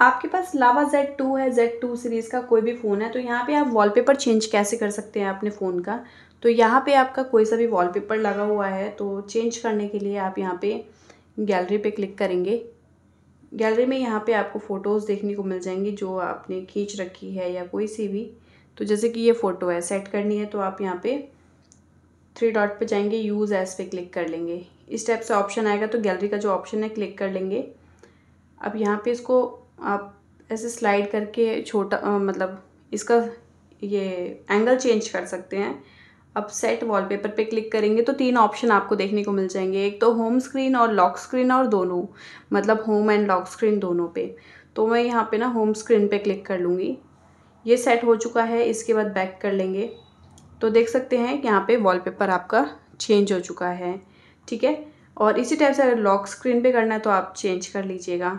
आपके पास Lava Z two है जेड टू सीरीज़ का कोई भी फ़ोन है तो यहाँ पे आप वॉलपेपर चेंज कैसे कर सकते हैं अपने फ़ोन का तो यहाँ पे आपका कोई सा भी वॉलपेपर लगा हुआ है तो चेंज करने के लिए आप यहाँ पे गैलरी पे क्लिक करेंगे गैलरी में यहाँ पे आपको फ़ोटोज़ देखने को मिल जाएंगी जो आपने खींच रखी है या कोई सी भी तो जैसे कि ये फ़ोटो है सेट करनी है तो आप यहाँ पर थ्री डॉट पर जाएंगे यूज़ एस पे क्लिक कर लेंगे इस टाइप से ऑप्शन आएगा तो गैलरी का जो ऑप्शन है क्लिक कर लेंगे अब यहाँ पे इसको आप ऐसे स्लाइड करके छोटा मतलब इसका ये एंगल चेंज कर सकते हैं अब सेट वॉलपेपर पे क्लिक करेंगे तो तीन ऑप्शन आपको देखने को मिल जाएंगे एक तो होम स्क्रीन और लॉक स्क्रीन और दोनों मतलब होम एंड लॉक स्क्रीन दोनों पे तो मैं यहाँ पे ना होम स्क्रीन पे क्लिक कर लूँगी ये सेट हो चुका है इसके बाद बैक कर लेंगे तो देख सकते हैं कि यहाँ पर वॉलपेपर आपका चेंज हो चुका है ठीक है और इसी टाइप से अगर लॉक स्क्रीन पर करना है तो आप चेंज कर लीजिएगा